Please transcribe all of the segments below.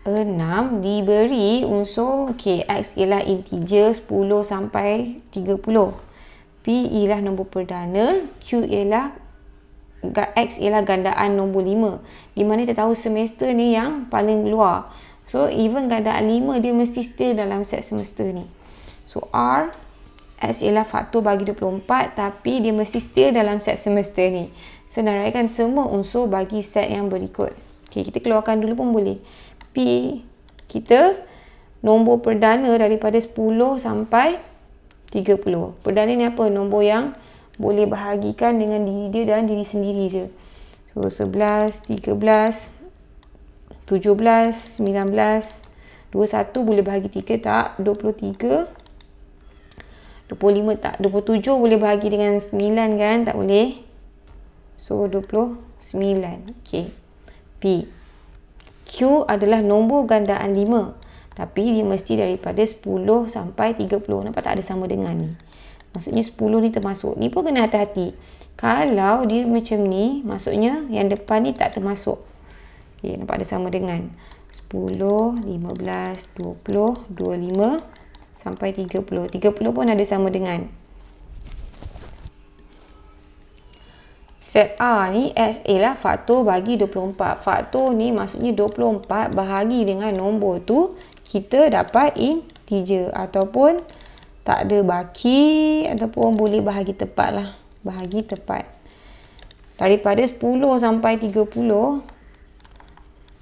6 diberi unsur kx ialah integer 10 sampai 30 p ialah nombor perdana q ialah x ialah gandaan nombor 5 di mana kita tahu semester ni yang paling luar so even gandaan 5 dia mesti still dalam set semester ni so r x ialah faktor bagi 24 tapi dia mesti still dalam set semester ni senaraikan semua unsur bagi set yang berikut ok kita keluarkan dulu pun boleh P kita nombor perdana daripada 10 sampai 30. Perdana ni apa? Nombor yang boleh bahagikan dengan diri dia dan diri sendiri je. So 11, 13, 17, 19, 21, 22, 23, 24, 25, 26, 27, 28, 29, 30. Tak 25 boleh bahagi tiga tak? Dua puluh tujuh boleh bahagi dengan sembilan kan? Tak boleh. So dua puluh sembilan. Okay. P adalah nombor gandaan 5 tapi dia mesti daripada 10 sampai 30 nampak tak ada sama dengan ni maksudnya 10 ni termasuk ni pun kena hati-hati kalau dia macam ni maksudnya yang depan ni tak termasuk okay, nampak ada sama dengan 10, 15, 20, 25 sampai 30 30 pun ada sama dengan Set A ni SA lah faktor bagi 24. Faktor ni maksudnya 24 bahagi dengan nombor tu kita dapat integer ataupun tak ada baki ataupun boleh bahagi tepat lah. Bahagi tepat. Daripada 10 sampai 30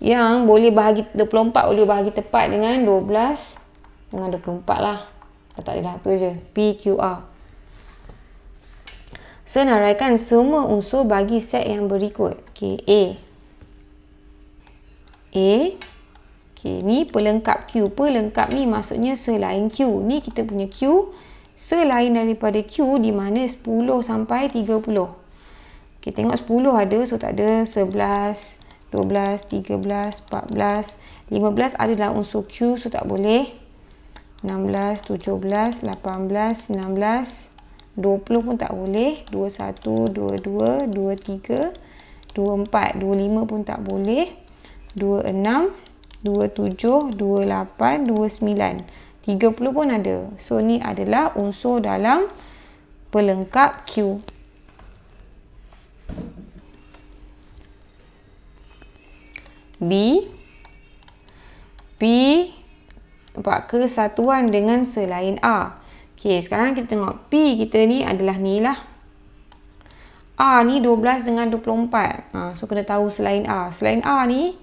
yang boleh bahagi 24 boleh bahagi tepat dengan 12 dengan 24 lah. Tak ada lah tu je. P Q R Senaraikan semua unsur bagi set yang berikut. Okey, A. A. Okey, ni pelengkap Q. Pelengkap ni maksudnya selain Q. Ni kita punya Q selain daripada Q di mana 10 sampai 30. Okey, tengok 10 ada, so tak ada 11, 12, 13, 14, 15 ada dalam unsur Q, so tak boleh. 16, 17, 18, 19, 19. 20 pun tak boleh 21 22 23 24 25 pun tak boleh 26 27 28 29 30 pun ada so ni adalah unsur dalam pelengkap Q B P empat kesatuan dengan selain A Okey, sekarang kita tengok P kita ni adalah ni lah. A ni 12 dengan 24. Ha, so, kena tahu selain A. Selain A ni,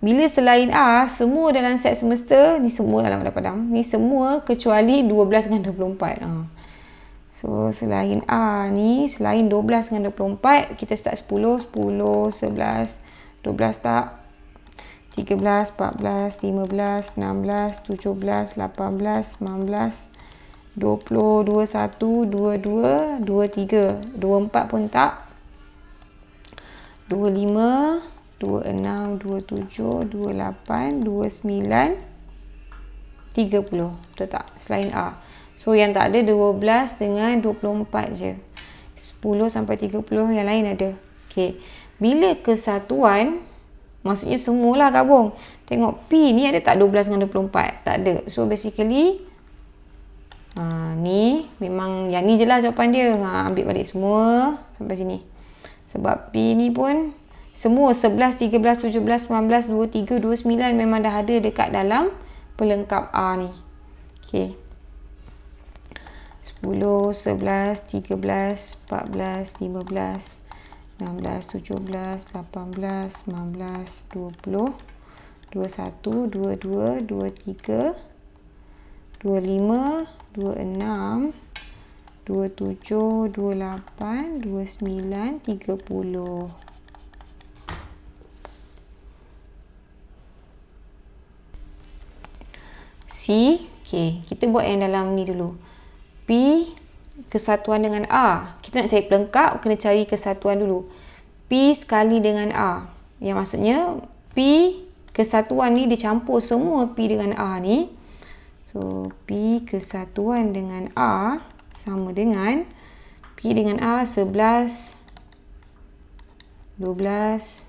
bila selain A, semua dalam set semesta, ni semua dalam pada padam, ni semua kecuali 12 dengan 24. Ha. So, selain A ni, selain 12 dengan 24, kita start 10, 10, 11, 12 tak? 13, 14, 15, 16, 17, 18, 19, 19, Dua 20, dua 22, dua 24 pun tak. dua lapan dua sembilan tiga puluh Betul tak? Selain A. So yang tak ada dua belas dengan dua puluh empat je. sepuluh sampai tiga puluh yang lain ada. Okey. Bila kesatuan, maksudnya semualah gabung. Tengok P ni ada tak dua belas dengan dua puluh empat Tak ada. So basically, Ha, ni memang yang ni je lah jawapan dia. Ha, ambil balik semua sampai sini. Sebab P ni pun semua 11, 13, 17, 19, 23, 29 memang dah ada dekat dalam pelengkap A ni. Okey. 10, 11, 13, 14, 15, 16, 17, 18, 19, 20, 21, 22, 23, 25, 26 27 28 29 30 C okey kita buat yang dalam ni dulu P kesatuan dengan A kita nak cari pelengkap kena cari kesatuan dulu P sekali dengan A yang maksudnya P kesatuan ni dicampur semua P dengan A ni So, P kesatuan dengan A sama dengan P dengan A 11, 12, 13, 19,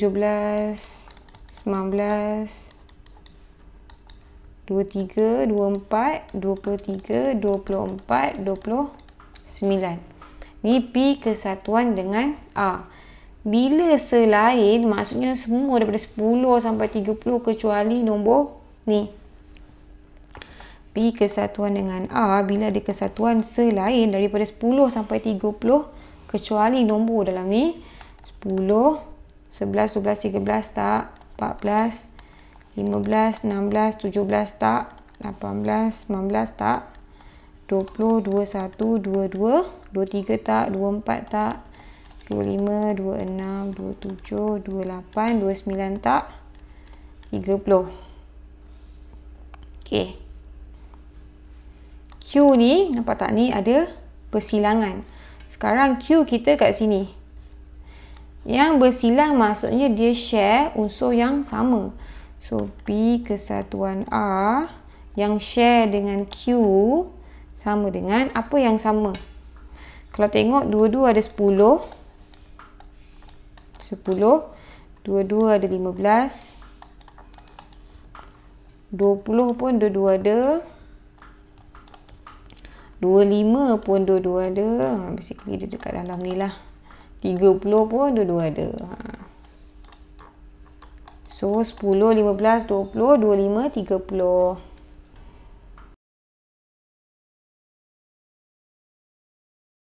23, 24, 23, 24, 29. Ni P kesatuan dengan A. Bila selain maksudnya semua daripada 10 sampai 30 kecuali nombor ni. P kesatuan dengan A bila ada kesatuan selain daripada 10 sampai 30 kecuali nombor dalam ni. 10, 11, 12, 13 tak, 14, 15, 16, 17 tak, 18, 19 tak, 20, 21, 22, 23 tak, 24 tak, 25, 26, 27, 28, 29, 30, 31, 32, 33, 34, 35, 36, 37, 38, 39, 40, 41, 25, 26, 27, 28, 29 tak? 30. Okey. Q ni nampak tak ni ada persilangan. Sekarang Q kita kat sini. Yang bersilang maksudnya dia share unsur yang sama. So B kesatuan A yang share dengan Q sama dengan apa yang sama? Kalau tengok dua-dua ada 10. Sepuluh, dua dua ada lima belas, dua puluh pun dua dua ada dua lima pun dua dua ada ha, basically dia dekat dalam ni lah Tiga puluh pun dua dua ada ha. so sepuluh, lima belas, dua puluh, dua lima, tiga puluh.